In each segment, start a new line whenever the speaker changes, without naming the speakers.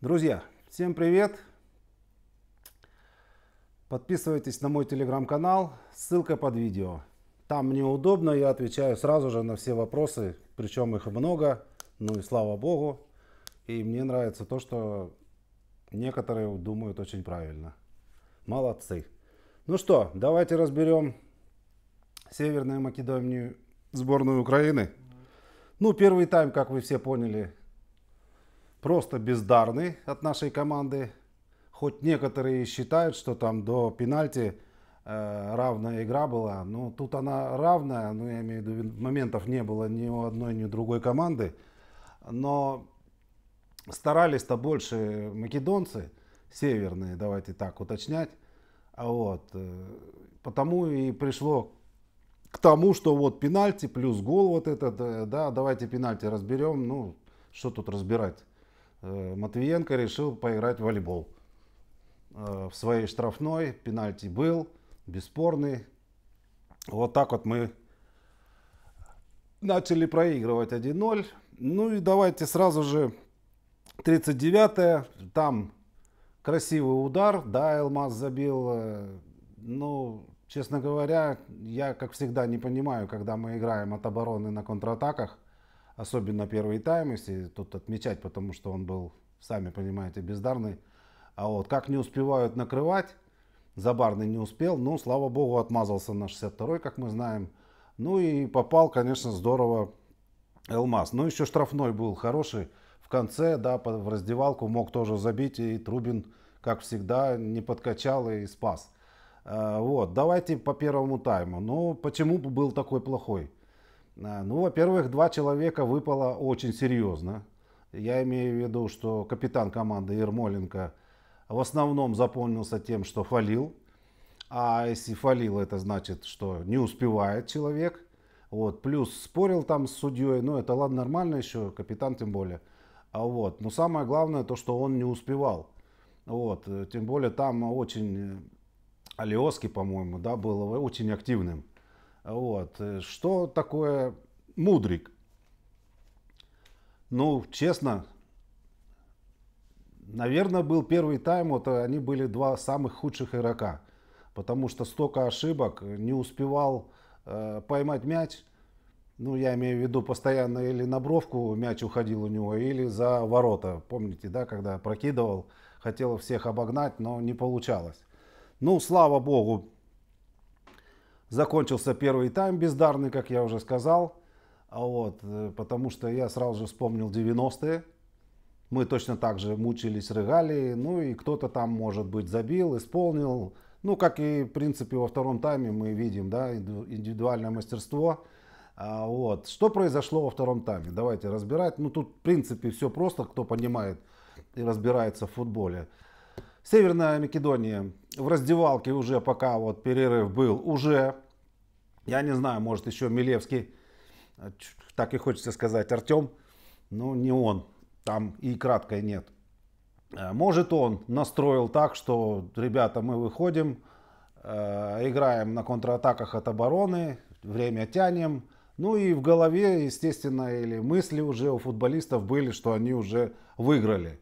Друзья, всем привет! Подписывайтесь на мой телеграм-канал, ссылка под видео. Там мне удобно, я отвечаю сразу же на все вопросы, причем их много, ну и слава богу. И мне нравится то, что некоторые думают очень правильно. Молодцы. Ну что, давайте разберем Северную Македонию, сборную Украины. Ну, первый тайм, как вы все поняли, просто бездарный от нашей команды. Хоть некоторые считают, что там до пенальти э, равная игра была. Но тут она равная, ну я имею в виду, моментов не было ни у одной, ни у другой команды. Но старались-то больше македонцы, северные, давайте так уточнять. вот, э, потому и пришло к тому, что вот пенальти плюс гол вот этот, э, да, давайте пенальти разберем, ну, что тут разбирать. Э, Матвиенко решил поиграть в волейбол. Э, в своей штрафной пенальти был, бесспорный. Вот так вот мы начали проигрывать 1-0. Ну и давайте сразу же 39-е. Там красивый удар, да, Элмаз забил. Ну, честно говоря, я, как всегда, не понимаю, когда мы играем от обороны на контратаках – особенно первый тайм, если тут отмечать, потому что он был, сами понимаете, бездарный. А вот как не успевают накрывать, Забарный не успел, но, ну, слава богу, отмазался на 62-й, как мы знаем. Ну и попал, конечно, здорово Элмаз. Ну еще штрафной был хороший в конце, да, в раздевалку мог тоже забить, и Трубин, как всегда, не подкачал и спас. Э, вот, давайте по первому тайму. Ну, почему был такой плохой? Ну, во-первых, два человека выпало очень серьезно. Я имею в виду, что капитан команды Ермоленко в основном запомнился тем, что фалил. А если фалил, это значит, что не успевает человек. Вот. Плюс спорил там с судьей. Ну, это ладно, нормально еще, капитан тем более. А вот. Но самое главное то, что он не успевал. Вот. Э, тем более там очень э, Алиоски, по-моему, да, был э, очень активным. Вот. Э, что такое мудрик? Ну, честно, наверное, был первый тайм, вот э, они были два самых худших игрока. Потому что столько ошибок, не успевал э, поймать мяч. Ну, я имею в виду, постоянно или на бровку мяч уходил у него, или за ворота. Помните, да, когда прокидывал, хотел всех обогнать, но не получалось. Ну, слава богу, Закончился первый тайм бездарный, как я уже сказал. А вот, э, потому что я сразу же вспомнил 90-е. Мы точно так же мучились, рыгали. Ну и кто-то там, может быть, забил, исполнил. Ну, как и, в принципе, во втором тайме мы видим, да, индивидуальное мастерство. А вот. Что произошло во втором тайме? Давайте разбирать. Ну, тут, в принципе, все просто, кто понимает и разбирается в футболе. Северная Македония в раздевалке уже, пока вот перерыв был, уже, я не знаю, может еще Милевский, э, так и хочется сказать, Артем, ну не он, там и краткой нет. Э, может он настроил так, что, ребята, мы выходим, э, играем на контратаках от обороны, время тянем. Ну и в голове, естественно, или мысли уже у футболистов были, что они уже выиграли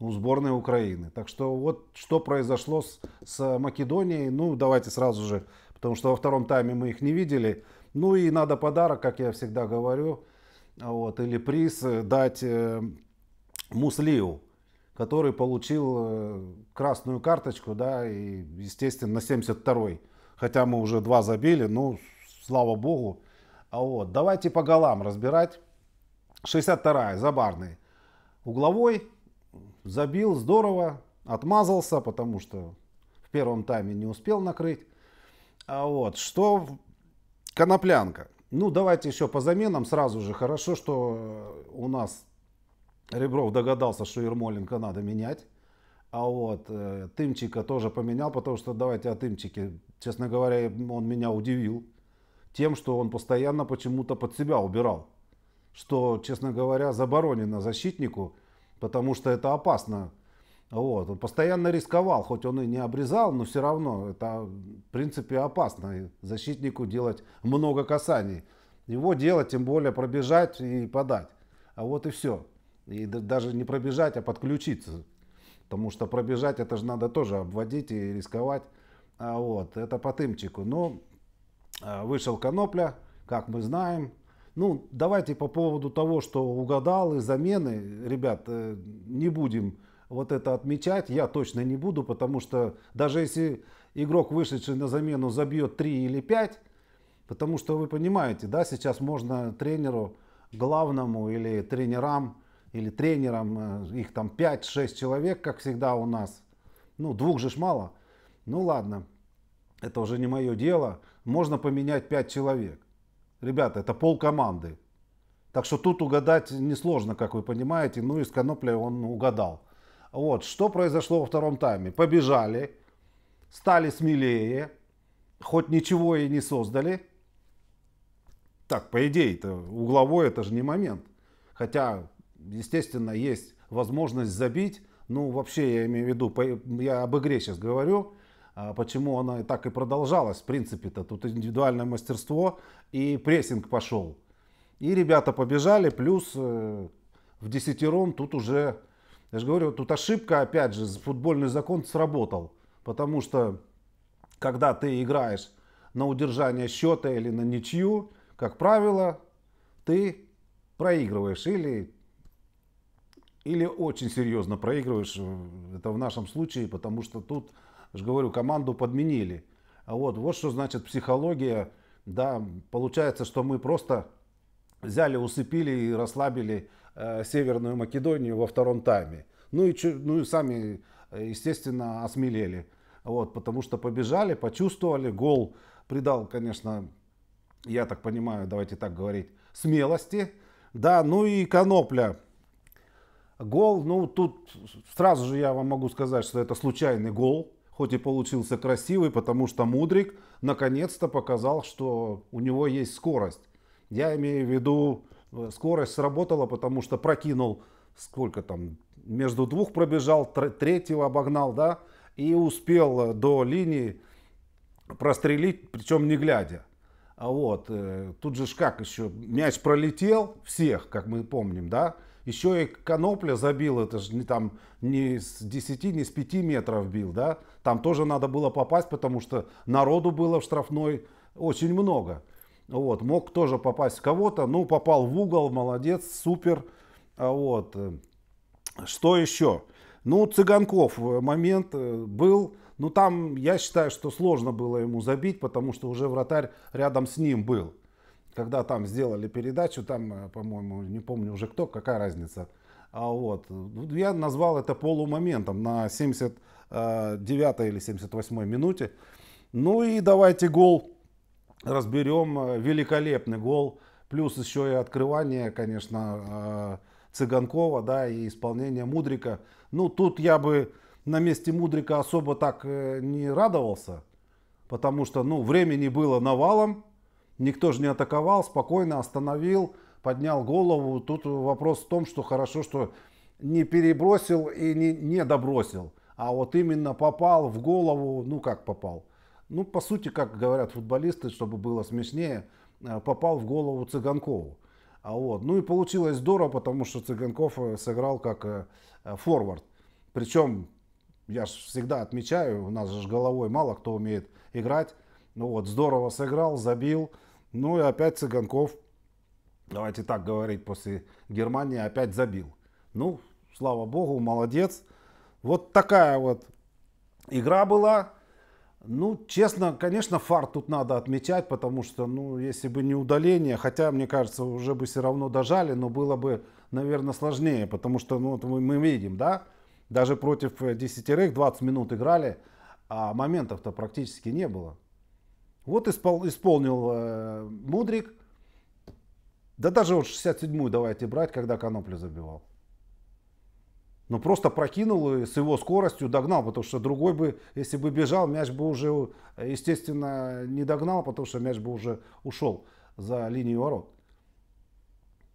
у сборной Украины. Так что вот что произошло с, с Македонией. Ну, давайте сразу же, потому что во втором тайме мы их не видели. Ну и надо подарок, как я всегда говорю, вот, или приз дать э, Муслию, который получил э, красную карточку, да, и, естественно, на 72-й. Хотя мы уже два забили, ну, слава богу. А вот, давайте по голам разбирать. 62-я, Забарный. Угловой, забил здорово, отмазался, потому что в первом тайме не успел накрыть. А вот, что Коноплянка. Ну, давайте еще по заменам сразу же. Хорошо, что э, у нас Ребров догадался, что Ермоленко надо менять. А вот э, Тымчика тоже поменял, потому что давайте о Тымчике. Честно говоря, он меня удивил тем, что он постоянно почему-то под себя убирал. Что, честно говоря, заборонено защитнику – потому что это опасно. Вот. Он постоянно рисковал, хоть он и не обрезал, но все равно это в принципе опасно защитнику делать много касаний. Его дело тем более пробежать и подать. А вот и все. И даже не пробежать, а подключиться. Потому что пробежать это же надо тоже обводить и рисковать. А вот, это по тымчику. Но ну, а, вышел Конопля, как мы знаем, ну, давайте по поводу того, что угадал и замены, ребят, э, не будем вот это отмечать. Я точно не буду, потому что даже если игрок, вышедший на замену, забьет 3 или 5, потому что вы понимаете, да, сейчас можно тренеру главному или тренерам, или тренерам, э, их там 5-6 человек, как всегда у нас. Ну, двух же ж мало. Ну ладно, это уже не мое дело. Можно поменять 5 человек. Ребята, это пол команды. Так что тут угадать несложно, как вы понимаете. Ну, и из конопля он угадал. Вот, что произошло во втором тайме? Побежали, стали смелее, хоть ничего и не создали. Так, по идее, это угловой, это же не момент. Хотя, естественно, есть возможность забить. Ну, вообще, я имею в виду, я об игре сейчас говорю – а почему она и так и продолжалась, в принципе-то. Тут индивидуальное мастерство и прессинг пошел. И ребята побежали, плюс э, в десятером тут уже, я же говорю, тут ошибка, опять же, футбольный закон сработал. Потому что, когда ты играешь на удержание счета или на ничью, как правило, ты проигрываешь или или очень серьезно проигрываешь, э, это в нашем случае, потому что тут я же говорю, команду подменили. А вот, вот что значит психология. Да, получается, что мы просто взяли, усыпили и расслабили э, Северную Македонию во втором тайме. Ну и, ну и сами, э, естественно, осмелели. Вот, потому что побежали, почувствовали, гол придал, конечно, я так понимаю, давайте так говорить, смелости. Да, ну и Конопля. Гол, ну тут сразу же я вам могу сказать, что это случайный гол хоть и получился красивый, потому что Мудрик наконец-то показал, что у него есть скорость. Я имею в виду, э, скорость сработала, потому что прокинул, сколько там, между двух пробежал, третьего обогнал, да, и успел э, до линии прострелить, причем не глядя. А вот, э, тут же как еще, мяч пролетел всех, как мы помним, да, еще и конопля забил, это же не там не с 10, не с 5 метров бил, да? Там тоже надо было попасть, потому что народу было в штрафной очень много. Вот, мог тоже попасть в кого-то, ну, попал в угол, молодец, супер. А вот. Э, что еще? Ну, Цыганков э, момент э, был, ну, там, я считаю, что сложно было ему забить, потому что уже вратарь рядом с ним был когда там сделали передачу, там, э, по-моему, не помню уже кто, какая разница. А вот, я назвал это полумоментом на 79 э, или 78 минуте. Ну и давайте гол разберем. Э, великолепный гол. Плюс еще и открывание, конечно, Цыганкова, да, и исполнение Мудрика. Ну, тут я бы на месте Мудрика особо так не радовался, потому что, ну, времени было навалом, Никто же не атаковал, спокойно остановил, поднял голову. Тут вопрос в том, что хорошо, что не перебросил и не, не добросил, а вот именно попал в голову, ну как попал, ну по сути, как говорят футболисты, чтобы было смешнее, э, попал в голову Цыганкову. А вот, ну и получилось здорово, потому что Цыганков э, сыграл как э, форвард. Причем, я же всегда отмечаю, у нас же головой мало кто умеет играть. Ну вот, здорово сыграл, забил. Ну и опять Цыганков, давайте так говорить, после Германии опять забил. Ну, слава богу, молодец. Вот такая вот игра была. Ну, честно, конечно, фарт тут надо отмечать, потому что, ну, если бы не удаление, хотя, мне кажется, уже бы все равно дожали, но было бы, наверное, сложнее, потому что, ну, мы, мы видим, да, даже против э, десятерых 20 минут играли, а моментов-то практически не было. Вот испол, исполнил э, Мудрик. Да даже вот 67-ю давайте брать, когда Коноплю забивал. Но ну, просто прокинул и с его скоростью догнал, потому что другой бы, если бы бежал, мяч бы уже, естественно, не догнал, потому что мяч бы уже ушел за линию ворот.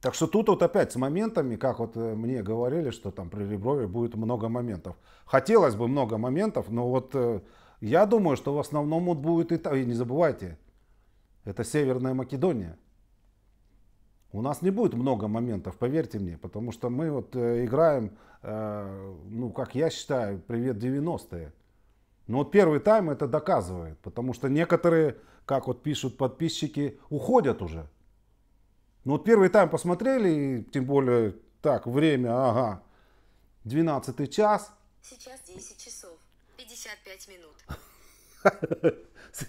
Так что тут вот опять с моментами, как вот э, мне говорили, что там при Реброве будет много моментов. Хотелось бы много моментов, но вот э, я думаю, что в основном он будет И Не забывайте, это Северная Македония. У нас не будет много моментов, поверьте мне, потому что мы вот э, играем, э, ну, как я считаю, привет 90-е. Но вот первый тайм это доказывает, потому что некоторые, как вот пишут подписчики, уходят уже. Ну вот первый тайм посмотрели, и тем более, так, время, ага, 12 час. Сейчас 10 часов. 55 минут.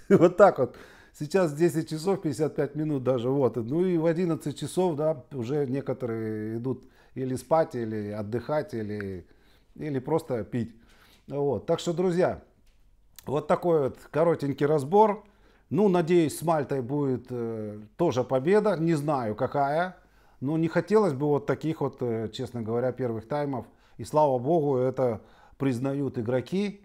Вот так вот. Сейчас 10 часов 55 минут даже, вот. Ну и в 11 часов, да, уже некоторые идут или спать, или отдыхать, или, или просто пить. Вот. Так что, друзья, вот такой вот коротенький разбор. Ну, надеюсь, с Мальтой будет э, тоже победа. Не знаю, какая. Но ну, не хотелось бы вот таких вот, э, честно говоря, первых таймов. И слава богу, это признают игроки.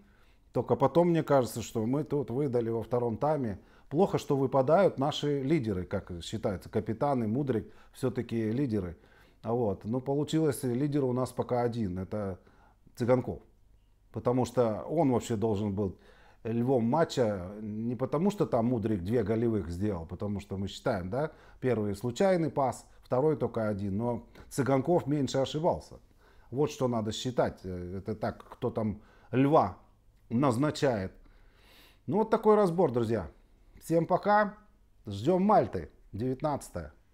Только потом, мне кажется, что мы тут выдали во втором тайме. Плохо, что выпадают наши лидеры, как считается, капитаны, Мудрик, все-таки лидеры. А вот, но ну, получилось, лидер у нас пока один, это Цыганков. Потому что он вообще должен был львом матча, не потому что там Мудрик две голевых сделал, потому что мы считаем, да, первый случайный пас, второй только один, но Цыганков меньше ошибался. Вот что надо считать, э, это так, кто там льва назначает. Ну вот такой разбор, друзья. Всем пока. Ждем Мальты. 19